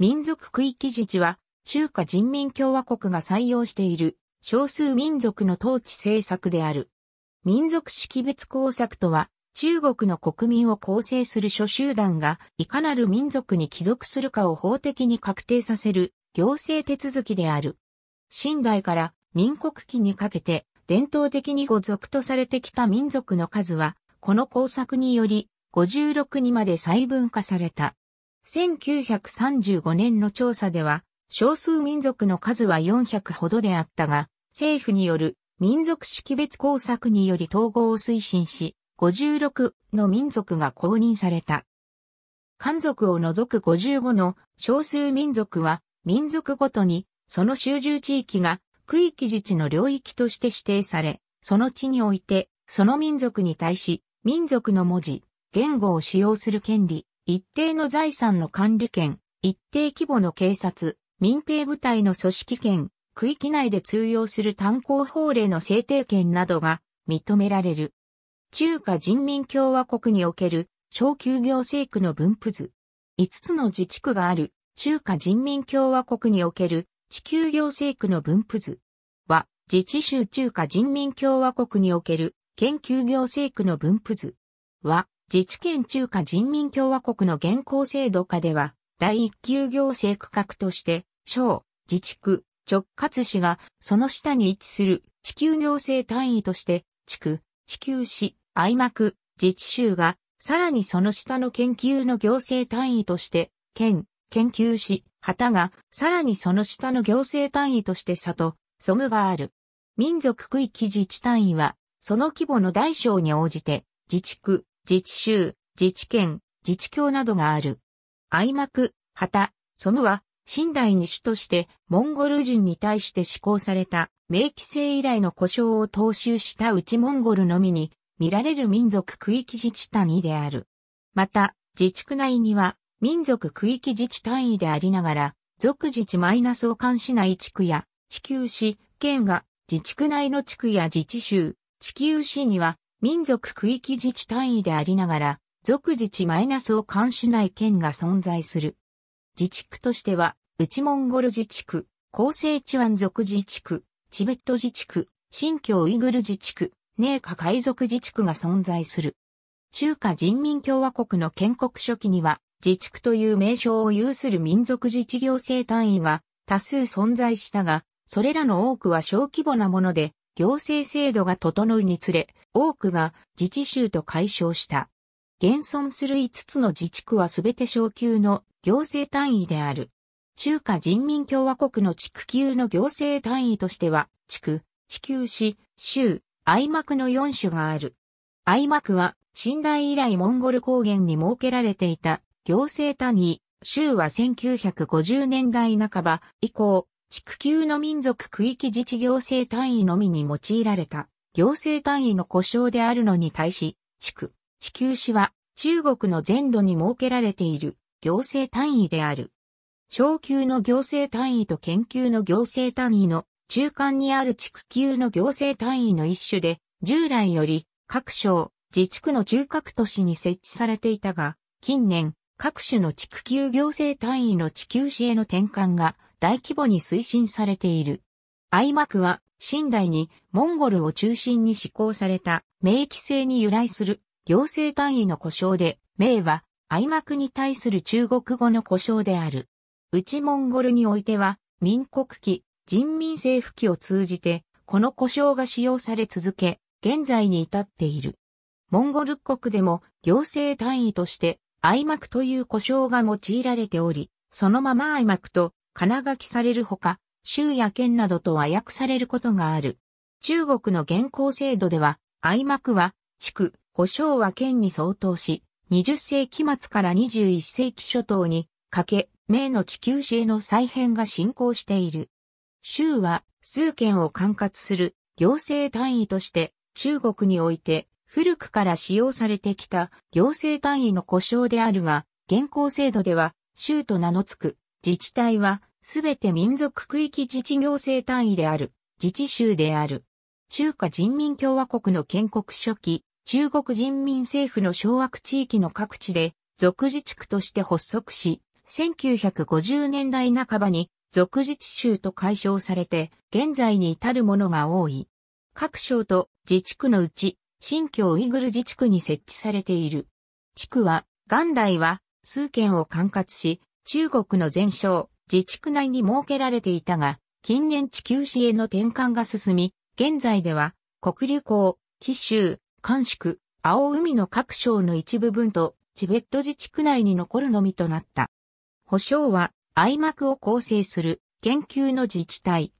民族区域自治は、中華人民共和国が採用している少数民族の統治政策である。民族識別工作とは、中国の国民を構成する諸集団がいかなる民族に帰属するかを法的に確定させる行政手続きである。新代から民国期にかけて伝統的に語族とされてきた民族の数は、この工作により56にまで細分化された。1935年の調査では、少数民族の数は400ほどであったが、政府による民族識別工作により統合を推進し、56の民族が公認された。漢族を除く55の少数民族は、民族ごとに、その集中地域が区域自治の領域として指定され、その地において、その民族に対し、民族の文字、言語を使用する権利、一定の財産の管理権、一定規模の警察、民兵部隊の組織権、区域内で通用する炭鉱法令の制定権などが認められる。中華人民共和国における小休業政区の分布図。5つの自治区がある中華人民共和国における地球行政区の分布図は自治州中華人民共和国における研究行政区の分布図は自治県中華人民共和国の現行制度下では、第一級行政区画として、省、自治区、直轄市が、その下に位置する地球行政単位として、地区、地球市、愛幕、自治州が、さらにその下の研究の行政単位として、県、研究市、旗が、さらにその下の行政単位として里、ソムがある。民族区域自治単位は、その規模の大小に応じて、自治区、自治州、自治県、自治教などがある。愛幕、旗、ソムは、新代に主として、モンゴル人に対して施行された、明記制以来の故障を踏襲した内モンゴルのみに、見られる民族区域自治単位である。また、自治区内には、民族区域自治単位でありながら、属自治マイナスを関しない地区や、地球市、県が、自治区内の地区や自治州、地球市には、民族区域自治単位でありながら、属自治マイナスを関しない県が存在する。自治区としては、内モンゴル自治区、厚生チワン族自治区、チベット自治区、新疆ウイグル自治区、寧夏海賊自治区が存在する。中華人民共和国の建国初期には、自治区という名称を有する民族自治行政単位が多数存在したが、それらの多くは小規模なもので、行政制度が整うにつれ、多くが自治州と解消した。現存する5つの自治区はすべて小級の行政単位である。中華人民共和国の地区級の行政単位としては、地区、地球市、州、愛幕の4種がある。愛幕は、新代以来モンゴル高原に設けられていた行政単位、州は1950年代半ば以降、地区級の民族区域自治行政単位のみに用いられた行政単位の故障であるのに対し、地区、地球市は中国の全土に設けられている行政単位である。小級の行政単位と研究の行政単位の中間にある地区級の行政単位の一種で、従来より各省、自治区の中核都市に設置されていたが、近年、各種の地区級行政単位の地球市への転換が大規模に推進されている。愛幕は、新代にモンゴルを中心に施行された名規制に由来する行政単位の故障で、名は愛幕に対する中国語の故障である。内モンゴルにおいては、民国期、人民政府期を通じて、この故障が使用され続け、現在に至っている。モンゴル国でも行政単位として、愛幕という故障が用いられており、そのまま愛幕と金書きされるほか、州や県などと和訳されることがある。中国の現行制度では、愛幕は、地区、保障は県に相当し、20世紀末から21世紀初頭に、かけ、名の地球史への再編が進行している。州は、数県を管轄する行政単位として、中国において、古くから使用されてきた行政単位の故障であるが、現行制度では、州と名の付く自治体はすべて民族区域自治行政単位である、自治州である。中華人民共和国の建国初期、中国人民政府の掌握地域の各地で、属自治区として発足し、1950年代半ばに、属自治州と解消されて、現在に至るものが多い。各省と自治区のうち、新疆ウイグル自治区に設置されている。地区は、元来は、数県を管轄し、中国の全省、自治区内に設けられていたが、近年地球史への転換が進み、現在では、国流港、紀州、韓宿、青海の各省の一部分と、チベット自治区内に残るのみとなった。保証は、愛幕を構成する研究の自治体。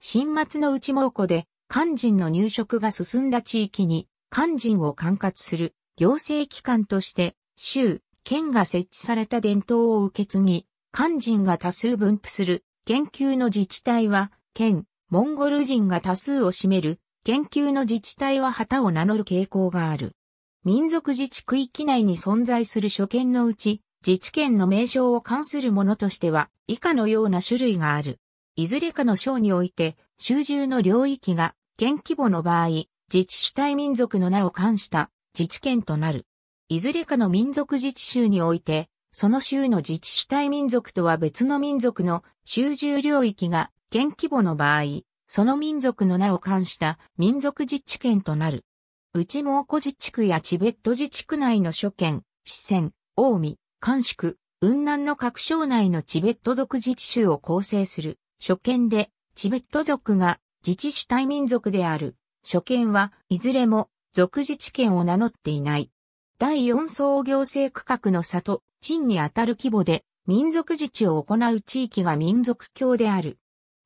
新末の内蒙古で、肝心の入植が進んだ地域に、肝心を管轄する行政機関として、州、県が設置された伝統を受け継ぎ、漢人が多数分布する研究の自治体は、県、モンゴル人が多数を占める研究の自治体は旗を名乗る傾向がある。民族自治区域内に存在する所見のうち、自治権の名称を関するものとしては、以下のような種類がある。いずれかの章において、集中の領域が、県規模の場合、自治主体民族の名を冠した自治権となる。いずれかの民族自治州において、その州の自治主体民族とは別の民族の州住領域が県規模の場合、その民族の名を冠した民族自治権となる。内蒙古自治区やチベット自治区内の諸県、四川、近江、関宿、雲南の各省内のチベット族自治州を構成する諸県で、チベット族が自治主体民族である諸県はいずれも族自治権を名乗っていない。第4総行政区画の里、鎮にあたる規模で民族自治を行う地域が民族教である。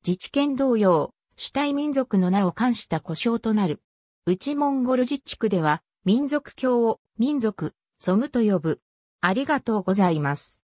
自治権同様、主体民族の名を冠した故障となる。内モンゴル自治区では民族教を民族、ソムと呼ぶ。ありがとうございます。